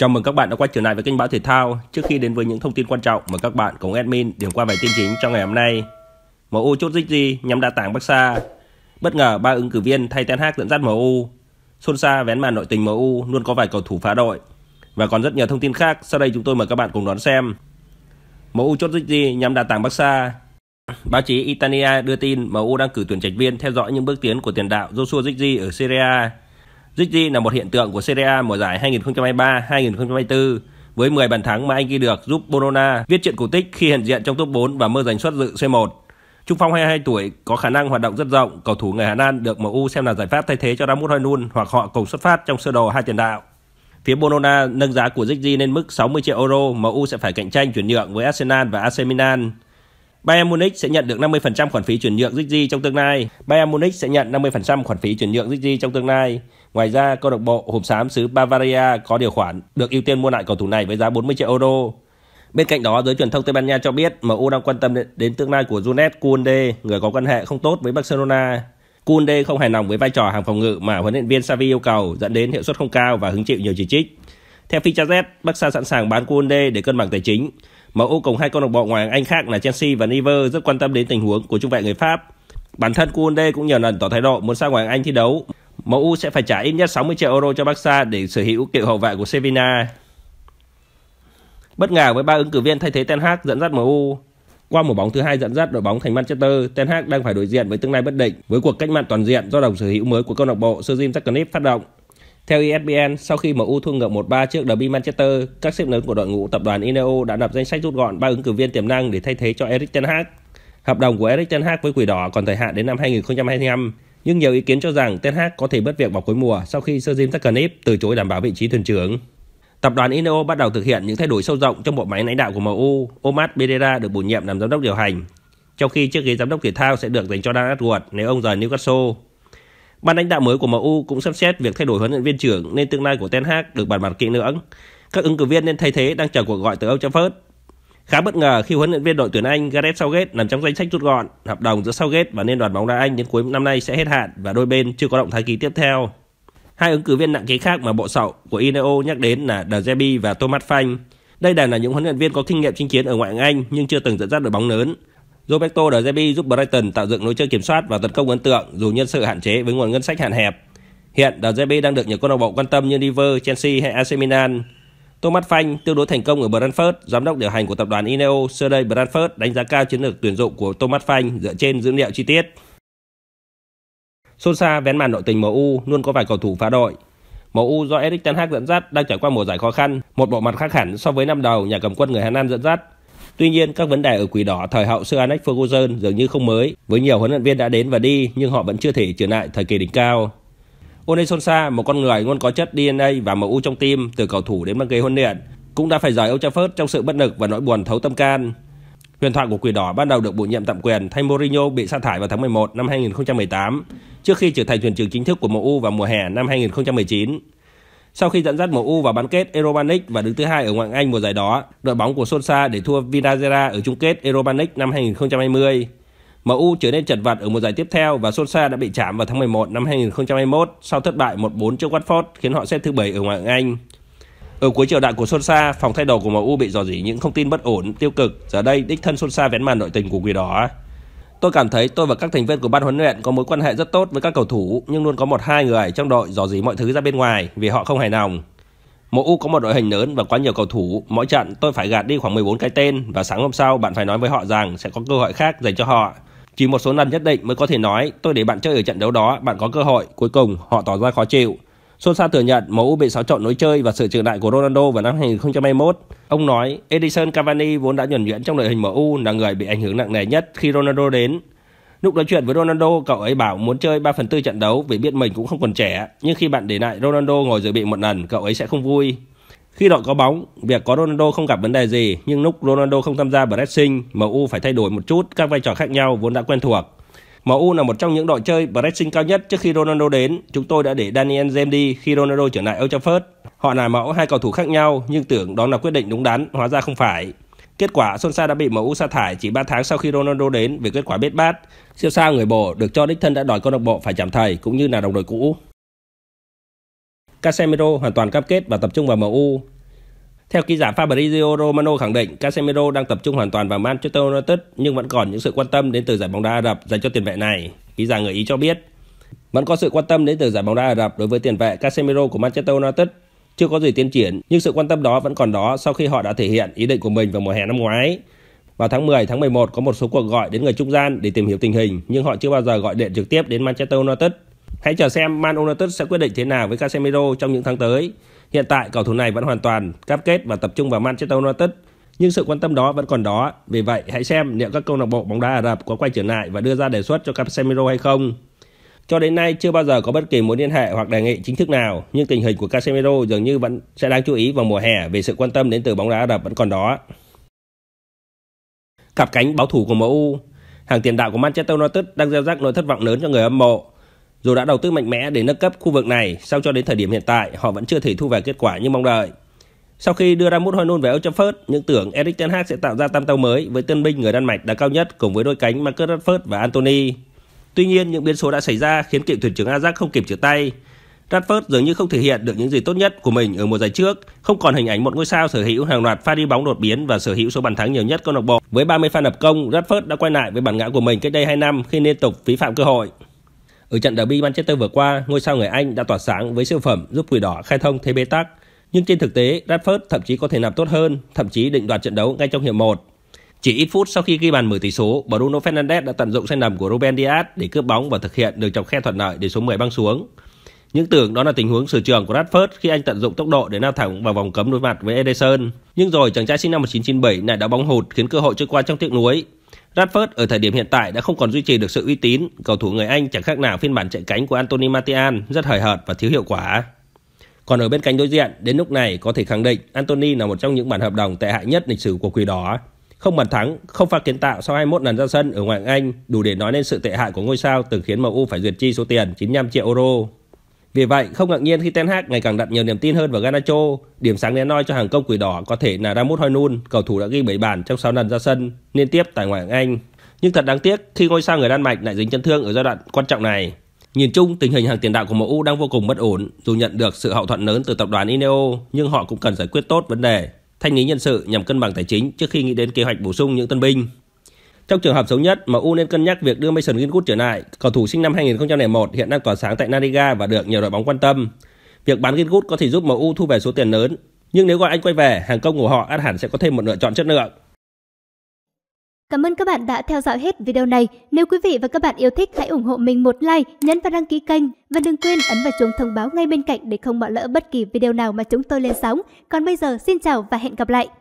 Chào mừng các bạn đã quay trở lại với kênh báo thể thao. Trước khi đến với những thông tin quan trọng mời các bạn cùng admin điểm qua vài tin chính trong ngày hôm nay. MU chốt dích gì nhằm đa tảng Bắc Bất ngờ ba ứng cử viên thay Ten Hag dẫn dắt MU. Xôn xa vén màn nội tình MU luôn có vài cầu thủ phá đội. Và còn rất nhiều thông tin khác, sau đây chúng tôi mời các bạn cùng đón xem. MU chốt dích gì nhằm đa tảng Bắc Báo chí Italia đưa tin MU đang cử tuyển trạch viên theo dõi những bước tiến của tiền đạo Joshua Zirkzee ở Serie A Zidane là một hiện tượng của Serie A mùa giải 2023-2024 với 10 bàn thắng mà anh ghi được giúp Bologna viết chuyện cổ tích khi hiện diện trong top 4 và mơ giành suất dự C1. Trung phong 22 tuổi có khả năng hoạt động rất rộng, cầu thủ người Hà Lan được MU xem là giải pháp thay thế cho Ramut Hoylund hoặc họ cùng xuất phát trong sơ đồ hai tiền đạo. Phía Bologna nâng giá của Zidane lên mức 60 triệu euro, MU sẽ phải cạnh tranh chuyển nhượng với Arsenal và AC Milan. Bayern Munich sẽ nhận được 50% khoản phí chuyển nhượng Zidane trong tương lai. Bayern Munich sẽ nhận 50% khoản phí chuyển nhượng Zidane trong tương lai. Ngoài ra, câu lạc bộ hộp xám xứ Bavaria có điều khoản được ưu tiên mua lại cầu thủ này với giá 40 triệu euro. Bên cạnh đó, giới truyền thông Tây Ban Nha cho biết MU đang quan tâm đến, tương lai của Junet Koundé, người có quan hệ không tốt với Barcelona. Koundé không hài lòng với vai trò hàng phòng ngự mà huấn luyện viên Xavi yêu cầu, dẫn đến hiệu suất không cao và hứng chịu nhiều chỉ trích. Theo FICHAZ, Barca sẵn sàng bán Koundé để cân bằng tài chính. MU cùng hai câu lạc bộ ngoài Anh khác là Chelsea và Niver rất quan tâm đến tình huống của trung vệ người Pháp. Bản thân Koundé cũng nhiều lần tỏ thái độ muốn sang ngoài Anh thi đấu MU sẽ phải trả ít nhất 60 triệu euro cho Barca để sở hữu cựu hậu vệ của Sevilla. Bất ngờ với ba ứng cử viên thay thế Ten Hag dẫn dắt MU. Qua mùa bóng thứ hai dẫn dắt đội bóng thành Manchester, Ten Hag đang phải đối diện với tương lai bất định với cuộc cách mạng toàn diện do đồng sở hữu mới của câu lạc bộ Sir Jim Ratcliffe phát động. Theo ESPN, sau khi MU thua ngược 1-3 trước derby Manchester, các sếp lớn của đội ngũ tập đoàn Ineo đã lập danh sách rút gọn ba ứng cử viên tiềm năng để thay thế cho Erik Ten Hag. Hợp đồng của Erik Ten Hag với Quỷ Đỏ còn thời hạn đến năm 2025 nhưng nhiều ý kiến cho rằng Ten Hag có thể bất việc vào cuối mùa sau khi Sir Jim Ratcliffe từ chối đảm bảo vị trí thuyền trưởng. Tập đoàn Ineo bắt đầu thực hiện những thay đổi sâu rộng trong bộ máy lãnh đạo của MU. Omar Pereira được bổ nhiệm làm giám đốc điều hành, trong khi chiếc ghế giám đốc thể thao sẽ được dành cho Dan Edwards nếu ông rời Newcastle. Ban lãnh đạo mới của MU cũng sắp xét việc thay đổi huấn luyện viên trưởng nên tương lai của Ten Hag được bàn bạc kỹ lưỡng. Các ứng cử viên nên thay thế đang chờ cuộc gọi từ ông Trafford Khá bất ngờ khi huấn luyện viên đội tuyển Anh Gareth Southgate nằm trong danh sách rút gọn, hợp đồng giữa Southgate và Liên đoàn bóng đá Anh đến cuối năm nay sẽ hết hạn và đôi bên chưa có động thái ký tiếp theo. Hai ứng cử viên nặng ký khác mà bộ sậu của Ineo nhắc đến là De Gea và Thomas Phanh. Đây đều là những huấn luyện viên có kinh nghiệm chinh chiến ở ngoại hạng Anh nhưng chưa từng dẫn dắt đội bóng lớn. Roberto De Gea giúp Brighton tạo dựng lối chơi kiểm soát và tấn công ấn tượng dù nhân sự hạn chế với nguồn ngân sách hạn hẹp. Hiện De Gea đang được nhiều câu lạc bộ quan tâm như Liverpool, Chelsea hay AC Milan. Thomas Phanh tương đối thành công ở Brentford, giám đốc điều hành của tập đoàn Ineo sơ đây Brentford đánh giá cao chiến lược tuyển dụng của Thomas Phanh dựa trên dữ liệu chi tiết. Xôn vén màn đội tình MU luôn có vài cầu thủ phá đội. MU do Erik ten Hag dẫn dắt đang trải qua mùa giải khó khăn, một bộ mặt khác hẳn so với năm đầu nhà cầm quân người Hà Lan dẫn dắt. Tuy nhiên, các vấn đề ở Quỷ Đỏ thời hậu Sir Alex Ferguson dường như không mới, với nhiều huấn luyện viên đã đến và đi nhưng họ vẫn chưa thể trở lại thời kỳ đỉnh cao. Ole Solskjaer, một con người luôn có chất DNA và MU trong tim từ cầu thủ đến băng ghế huấn luyện, cũng đã phải rời Old Trafford trong sự bất lực và nỗi buồn thấu tâm can. Huyền thoại của Quỷ Đỏ ban đầu được bổ nhiệm tạm quyền thay Mourinho bị sa thải vào tháng 11 năm 2018, trước khi trở thành thuyền trưởng chính thức của MU vào mùa hè năm 2019. Sau khi dẫn dắt MU vào bán kết Europa League và đứng thứ hai ở ngoại hạng Anh mùa giải đó, đội bóng của Solskjaer để thua Villarreal ở chung kết Europa League năm 2020. MU trở nên chật vật ở một giải tiếp theo và Solskjaer đã bị chạm vào tháng 11 năm 2021 sau thất bại 1-4 trước Watford khiến họ xếp thứ 7 ở Ngoại hạng Anh. Ở cuối chiều đại của Solskjaer, phòng thay đồ của MU bị dò dỉ những thông tin bất ổn, tiêu cực. Giờ đây, đích thân Solskjaer vén màn nội tình của quỷ đỏ. Tôi cảm thấy tôi và các thành viên của ban huấn luyện có mối quan hệ rất tốt với các cầu thủ, nhưng luôn có một hai người trong đội dò dỉ mọi thứ ra bên ngoài vì họ không hài lòng. MU có một đội hình lớn và quá nhiều cầu thủ, mỗi trận tôi phải gạt đi khoảng 14 cái tên và sáng hôm sau bạn phải nói với họ rằng sẽ có cơ hội khác dành cho họ. Chỉ một số lần nhất định mới có thể nói tôi để bạn chơi ở trận đấu đó, bạn có cơ hội. Cuối cùng họ tỏ ra khó chịu. Sosa thừa nhận MU bị xáo trộn lối chơi và sự trưởng đại của Ronaldo vào năm 2021. Ông nói Edison Cavani vốn đã nhuần nhuyễn trong đội hình MU là người bị ảnh hưởng nặng nề nhất khi Ronaldo đến. Lúc nói chuyện với Ronaldo, cậu ấy bảo muốn chơi 3 phần 4 trận đấu vì biết mình cũng không còn trẻ. Nhưng khi bạn để lại Ronaldo ngồi dự bị một lần, cậu ấy sẽ không vui. Khi đội có bóng, việc có Ronaldo không gặp vấn đề gì, nhưng lúc Ronaldo không tham gia pressing, MU phải thay đổi một chút các vai trò khác nhau vốn đã quen thuộc. MU là một trong những đội chơi pressing cao nhất trước khi Ronaldo đến. Chúng tôi đã để Daniel James đi khi Ronaldo trở lại Old Trafford. Họ là mẫu hai cầu thủ khác nhau nhưng tưởng đó là quyết định đúng đắn, hóa ra không phải. Kết quả, Solskjaer đã bị MU sa thải chỉ 3 tháng sau khi Ronaldo đến vì kết quả bết bát. Siêu sao người bồ được cho đích thân đã đòi câu lạc bộ phải giảm thầy cũng như là đồng đội cũ. Casemiro hoàn toàn cam kết và tập trung vào MU. Theo ký giả Fabrizio Romano khẳng định, Casemiro đang tập trung hoàn toàn vào Manchester United nhưng vẫn còn những sự quan tâm đến từ giải bóng đá Ả Rập dành cho tiền vệ này. Ký giả người Ý cho biết, vẫn có sự quan tâm đến từ giải bóng đá Ả Rập đối với tiền vệ Casemiro của Manchester United. Chưa có gì tiến triển, nhưng sự quan tâm đó vẫn còn đó sau khi họ đã thể hiện ý định của mình vào mùa hè năm ngoái. Vào tháng 10, tháng 11 có một số cuộc gọi đến người trung gian để tìm hiểu tình hình, nhưng họ chưa bao giờ gọi điện trực tiếp đến Manchester United. Hãy chờ xem Man United sẽ quyết định thế nào với Casemiro trong những tháng tới. Hiện tại cầu thủ này vẫn hoàn toàn cam kết và tập trung vào Manchester United, nhưng sự quan tâm đó vẫn còn đó. Vì vậy, hãy xem liệu các câu lạc bộ bóng đá Ả Rập có quay trở lại và đưa ra đề xuất cho Casemiro hay không. Cho đến nay chưa bao giờ có bất kỳ mối liên hệ hoặc đề nghị chính thức nào, nhưng tình hình của Casemiro dường như vẫn sẽ đáng chú ý vào mùa hè vì sự quan tâm đến từ bóng đá Ả Rập vẫn còn đó. Cặp cánh báo thủ của MU Hàng tiền đạo của Manchester United đang gieo rắc nỗi thất vọng lớn cho người hâm mộ dù đã đầu tư mạnh mẽ để nâng cấp khu vực này, sau cho đến thời điểm hiện tại, họ vẫn chưa thể thu về kết quả như mong đợi. Sau khi đưa ra mút hơi nôn về Old Trafford, những tưởng Erik Ten Hag sẽ tạo ra tam tàu mới với tân binh người Đan Mạch đá cao nhất cùng với đôi cánh Marcus Rashford và Anthony. Tuy nhiên, những biến số đã xảy ra khiến cựu thuyền trưởng Ajax không kịp trở tay. Rashford dường như không thể hiện được những gì tốt nhất của mình ở mùa giải trước, không còn hình ảnh một ngôi sao sở hữu hàng loạt pha đi bóng đột biến và sở hữu số bàn thắng nhiều nhất câu lạc bộ. Với 30 pha lập công, Rashford đã quay lại với bản ngã của mình cách đây 2 năm khi liên tục vi phạm cơ hội. Ở trận derby Manchester vừa qua, ngôi sao người Anh đã tỏa sáng với siêu phẩm giúp Quỷ Đỏ khai thông thế bế tắc. Nhưng trên thực tế, Rashford thậm chí có thể làm tốt hơn, thậm chí định đoạt trận đấu ngay trong hiệp 1. Chỉ ít phút sau khi ghi bàn mở tỷ số, Bruno Fernandes đã tận dụng sai lầm của Ruben Dias để cướp bóng và thực hiện đường chọc khe thuận lợi để số 10 băng xuống. Những tưởng đó là tình huống sở trường của Rashford khi anh tận dụng tốc độ để lao thẳng vào vòng cấm đối mặt với Ederson. Nhưng rồi chàng trai sinh năm 1997 lại đã bóng hụt khiến cơ hội trôi qua trong tiếc nuối. Rashford ở thời điểm hiện tại đã không còn duy trì được sự uy tín, cầu thủ người Anh chẳng khác nào phiên bản chạy cánh của Anthony Martial, rất hời hợt và thiếu hiệu quả. Còn ở bên cánh đối diện, đến lúc này có thể khẳng định Anthony là một trong những bản hợp đồng tệ hại nhất lịch sử của Quỷ Đỏ. Không bàn thắng, không pha kiến tạo sau 21 lần ra sân ở ngoại hạng Anh đủ để nói lên sự tệ hại của ngôi sao từng khiến MU phải duyệt chi số tiền 95 triệu euro. Vì vậy, không ngạc nhiên khi Ten Hag ngày càng đặt nhiều niềm tin hơn vào Garnacho. Điểm sáng đen noi cho hàng công quỷ đỏ có thể là Ramos Hoylund, cầu thủ đã ghi 7 bàn trong 6 lần ra sân liên tiếp tại ngoại hạng Anh. Nhưng thật đáng tiếc khi ngôi sao người Đan Mạch lại dính chấn thương ở giai đoạn quan trọng này. Nhìn chung, tình hình hàng tiền đạo của MU đang vô cùng bất ổn. Dù nhận được sự hậu thuẫn lớn từ tập đoàn Ineo, nhưng họ cũng cần giải quyết tốt vấn đề, thanh lý nhân sự nhằm cân bằng tài chính trước khi nghĩ đến kế hoạch bổ sung những tân binh. Trong trường hợp xấu nhất, MU nên cân nhắc việc đưa Mason Greenwood trở lại. Cầu thủ sinh năm 2001 hiện đang tỏa sáng tại La và được nhiều đội bóng quan tâm. Việc bán Greenwood có thể giúp MU thu về số tiền lớn, nhưng nếu gọi anh quay về, hàng công của họ át hẳn sẽ có thêm một lựa chọn chất lượng. Cảm ơn các bạn đã theo dõi hết video này. Nếu quý vị và các bạn yêu thích, hãy ủng hộ mình một like, nhấn và đăng ký kênh. Và đừng quên ấn vào chuông thông báo ngay bên cạnh để không bỏ lỡ bất kỳ video nào mà chúng tôi lên sóng. Còn bây giờ, xin chào và hẹn gặp lại!